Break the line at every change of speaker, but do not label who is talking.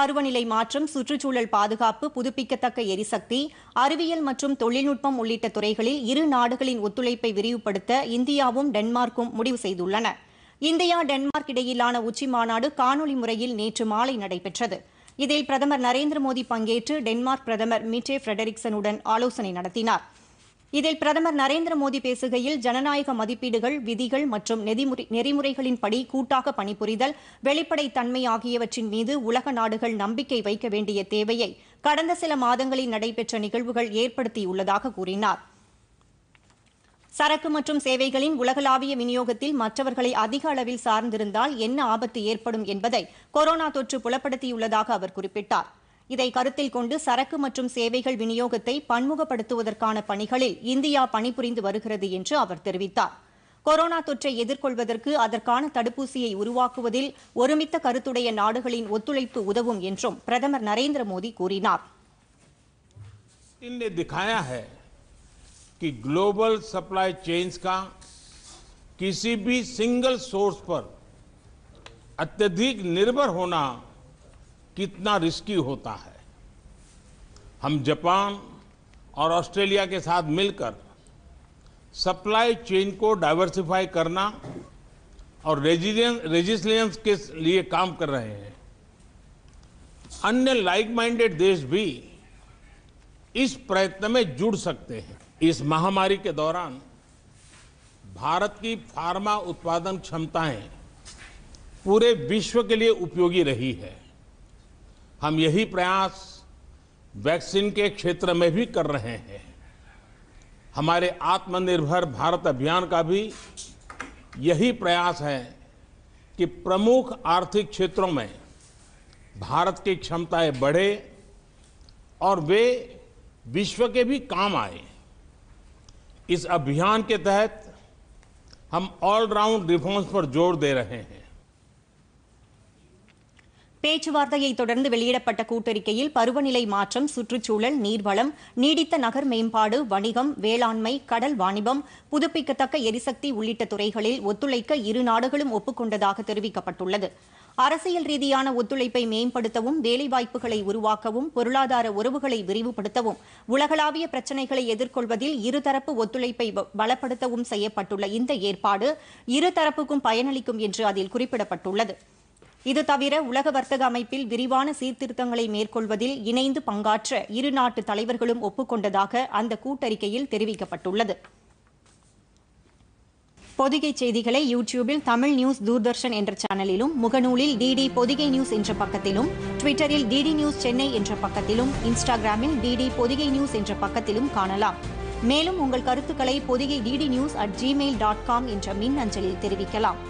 பருவநிலை மாற்றம் சுற்றுச்சூழல் பாதுகாப்பு புதுப்பிக்கத்தக்க எரிசக்தி அறிவியல் மற்றும் தொழில்நுட்பம் உள்ளிட்ட துறைகளில் இரு நாடுகளின் ஒத்துழைப்பை விரிவுபடுத்த இந்தியாவும் டென்மார்க்கும் முடிவு செய்துள்ளன இந்தியா டென்மார்க் இடையிலான உச்சி மாநாடு காணொலி முறையில் நேற்று மாலை நடைபெற்றது இதில் பிரதமர் நரேந்திர மோடி பங்கேற்று டென்மார்க் பிரதமர் மிட்டே ஃபிரெடரிக்சனுடன் ஆலோசனை நடத்தினாா் இதில் பிரதமர் நரேந்திர மோடி பேசுகையில் ஜனநாயக மதிப்பீடுகள் விதிகள் மற்றும் நெறிமுறைகளின்படி கூட்டாக பணிபுரிதல் வெளிப்படைத்தன்மை ஆகியவற்றின் மீது உலக நாடுகள் நம்பிக்கை வைக்க வேண்டிய தேவையை கடந்த சில மாதங்களில் நடைபெற்ற நிகழ்வுகள் ஏற்படுத்தியுள்ளதாக கூறினார் சரக்கு மற்றும் சேவைகளின் உலகளாவிய விநியோகத்தில் மற்றவர்களை அதிக அளவில் சார்ந்திருந்தால் என்ன ஆபத்து ஏற்படும் என்பதை கொரோனா தொற்று புலப்படுத்தியுள்ளதாக அவர் குறிப்பிட்டார் இதை கருத்தில் கொண்டு சரக்கு மற்றும் சேவைகள் விநியோகத்தை பன்முகப்படுத்துவதற்கான பணிகளில் இந்தியா பணிபுரிந்து வருகிறது என்று அவர் தெரிவித்தார் கொரோனா தொற்றை எதிர்கொள்வதற்கு அதற்கான தடுப்பூசியை உருவாக்குவதில் ஒருமித்த கருத்துடைய நாடுகளின் ஒத்துழைப்பு உதவும் என்றும் பிரதமர் நரேந்திர மோடி கூறினார்
कि ग्लोबल सप्लाई चेन्स का किसी भी सिंगल सोर्स पर अत्यधिक निर्भर होना कितना रिस्की होता है हम जापान और ऑस्ट्रेलिया के साथ मिलकर सप्लाई चेन को डाइवर्सिफाई करना और रेजिलियंस के लिए काम कर रहे हैं अन्य लाइक माइंडेड देश भी इस प्रयत्न में जुड़ सकते हैं इस महामारी के दौरान भारत की फार्मा उत्पादन क्षमताएं पूरे विश्व के लिए उपयोगी रही है हम यही प्रयास वैक्सीन के क्षेत्र में भी कर रहे हैं हमारे आत्मनिर्भर भारत अभियान का भी यही प्रयास है कि प्रमुख आर्थिक क्षेत्रों में भारत की क्षमताएं बढ़े और वे विश्व के भी काम आए इस अभियान के तहत हम ऑलराउंड रिफॉर्म्स पर जोर दे रहे हैं
பேச்சுவார்த்தையை தொடர்ந்து வெளியிடப்பட்ட கூட்டறிக்கையில் பருவநிலை மாற்றம் சுற்றுச்சூழல் நீர்வளம் நீடித்த நகர் மேம்பாடு வணிகம் வேளாண்மை கடல் வாணிபம் புதுப்பிக்கத்தக்க எரிசக்தி உள்ளிட்ட துறைகளில் ஒத்துழைக்க இரு நாடுகளும் ஒப்புக்கொண்டதாக தெரிவிக்கப்பட்டுள்ளது அரசியல் ரீதியான ஒத்துழைப்பை மேம்படுத்தவும் வேலைவாய்ப்புகளை உருவாக்கவும் பொருளாதார உறவுகளை விரிவுபடுத்தவும் உலகளாவிய பிரச்சினைகளை எதிர்கொள்வதில் இருதரப்பு ஒத்துழைப்பை பலப்படுத்தவும் செய்யப்பட்டுள்ள இந்த ஏற்பாடு இருதரப்புக்கும் பயனளிக்கும் என்று அதில் குறிப்பிடப்பட்டுள்ளது இது தவிர உலக வர்த்தக அமைப்பில் விரிவான சீர்திருத்தங்களை மேற்கொள்வதில் இணைந்து பங்காற்ற இரு நாட்டு தலைவர்களும் ஒப்புக்கொண்டதாக அந்த கூட்டறிக்கையில் தெரிவிக்கப்பட்டுள்ளது பொதிகை செய்திகளை யூடியூபில் தமிழ் நியூஸ் தூர்தர்ஷன் என்ற சேனலிலும் முகநூலில் டிடி பொதிகை நியூஸ் என்ற பக்கத்திலும் ட்விட்டரில் டிடி நியூஸ் சென்னை என்ற பக்கத்திலும் இன்ஸ்டாகிராமில் டிடி பொதிகை நியூஸ் என்ற பக்கத்திலும் காணலாம் மேலும் உங்கள் கருத்துக்களை Podhigai DD news at Gmail dot com என்ற மின் அஞ்சலில் தெரிவிக்கலாம்